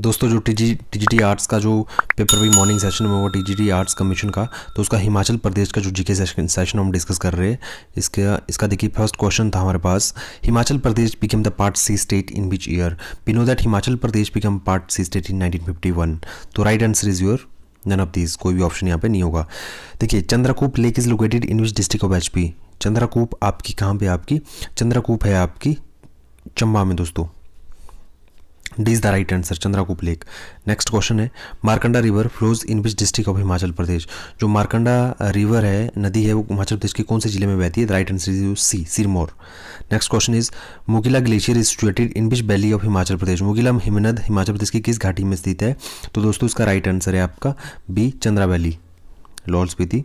दोस्तों जो T G T G arts का जो पेपर भी मॉर्निंग सेशन में हुआ T G T arts commission का तो उसका हिमाचल प्रदेश का जो जीके सेशन सेशन हम डिस्कस कर रहे हैं इसका इसका देखिए फर्स्ट क्वेश्चन था हमारे पास Himachal Pradesh become the part C state in which year we know that Himachal Pradesh become part C state in nineteen तो right answer is your none of these कोई भी ऑप्शन यहाँ पर नहीं होगा देखिए Chandrakup lake is located in which district of H Chandrakup आपकी कहाँ पर आपकी चंद्रकूप है आपकी चंबा में दोस्तों D is the right answer Chandrakup lake next question है Markanda river flows in which district of Himachal Pradesh जो मारकंडा रिवर है नदी है वो हिमाचल प्रदेश के कौन से जिले में बहती है right answer is C Sirmaur next question is Mugila glacier is situated in which valley of Himachal Pradesh Mugila हिमनद हिमाचल प्रदेश की किस घाटी में स्थित है तो दोस्तों इसका राइट आंसर है आपका B Chandra valley Lahaul Spiti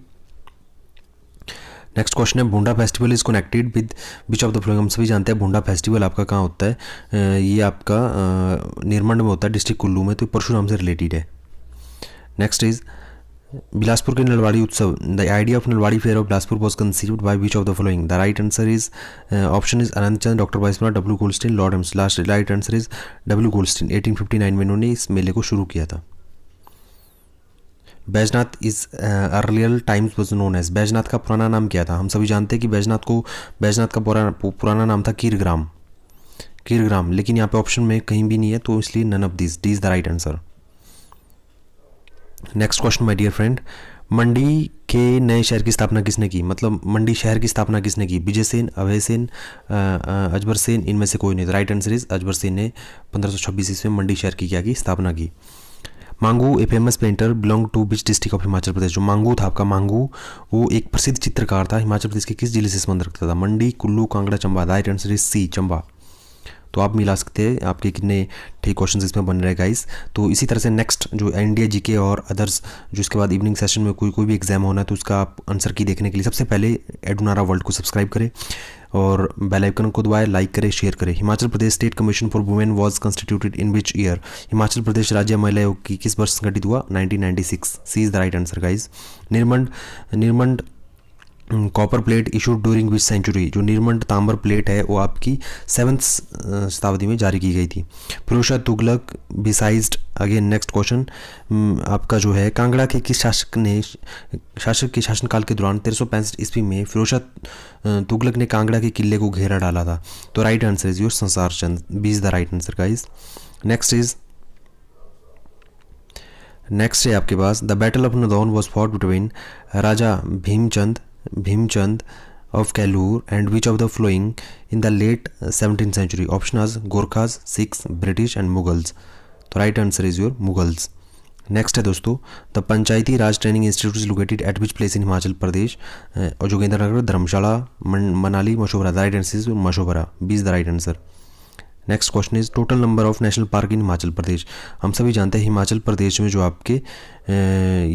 next question है Bhunda festival is connected with which of the following हम सभी जानते हैं भूडा फेस्टिवल आपका कहाँ होता है ये आपका निर्मंड में होता है डिस्ट्रिक्ट कुल्लू में तो परशुराम से रिलेटेड है नेक्स्ट इज बिलासपुर के नलवाड़ी उत्सव the idea of Nalwari fair of Bilaspur was conceived by which of the following the right answer is option is Anant Chand doctor वाइसमरा डब्ल्यू गोल्डस्टीन लॉर्ड एम्स last right answer is W Goldstein eighteen में इन्होंने इस मेले को शुरू किया था Baijnath is earlier times was known as Baijnath का पुराना नाम क्या था हम सभी जानते हैं कि बैजनाथ को बैजनाथ का पुराना पुराना नाम था कीरग्राम कीरग्राम लेकिन यहाँ पे ऑप्शन में कहीं भी नहीं है तो इसलिए none of this D is the right answer next question my dear friend Mandi के नए शहर की स्थापना किसने की मतलब मंडी शहर की स्थापना किसने की विजय सेन अभय सेन अजबर सेन इनमें से कोई नहीं right answer is Ajbar Sen ने पंद्रह सौ छब्बीस ईस्वी में मंडी शहर की क्या की स्थापना की Mangu a famous painter belong to which district of Himachal Pradesh जो मांगू था आपका मांगू वो एक प्रसिद्ध चित्रकार था हिमाचल प्रदेश के किस जिले से संबंध रखता था Mandi Kullu Kangra Chamba right answer is C Chamba तो आप मिला सकते हैं आपके कितने ठीक क्वेश्चन इसमें बन रहे गाइस तो इसी तरह से नेक्स्ट जो एन डी और अदर्स जो इसके बाद इवनिंग सेशन में कोई कोई भी एग्जाम होना है तो उसका आप आंसर की देखने के लिए सबसे पहले एडुनारा वर्ल्ड को सब्सक्राइब करें और बेल आइकन को दबाए लाइक करें शेयर करें Himachal Pradesh state commission for women was constituted in which year Himachal Pradesh राज्य महिला आयोग की किस वर्ष संगठित हुआ 1996 C is the right answer guys Nirmand Nirmand copper plate issued during which century जो निर्मंड ताम्र प्लेट है वो आपकी सेवन्थ शताब्दी में जारी की गई थी फिरोशा तुगलक बिसाइज्ड अगेन नेक्स्ट क्वेश्चन आपका जो है कांगड़ा के किस शासक ने शासक के शासनकाल के दौरान तेरह सौ पैंसठ ईस्वी में फिरोशा तुगलक ने कांगड़ा के किले को घेरा डाला था तो right answer is your Sansar Chand B is the right answer का इज नेक्स्ट इज़ नेक्स्ट है आपके पास the battle of Nadaun was fought between Raja Bhimchand Bhimchand of Kailur and which of the following in the late seventeen century option आज Gorkhas Sikhs British and Mughals तो right answer is your Mughals next है दोस्तों the Panchayati Raj training institute is located at which place in Himachal Pradesh और Jogendra Nagar Dharamshala Manali Mashobra the right answer is Mashobra is the right answer next question is total number of national park in Himachal Pradesh हम सभी जानते हैं हिमाचल प्रदेश में जो आपके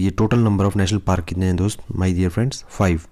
ये total number of national park कितने हैं दोस्त माई डियर फ्रेंड्स फाइव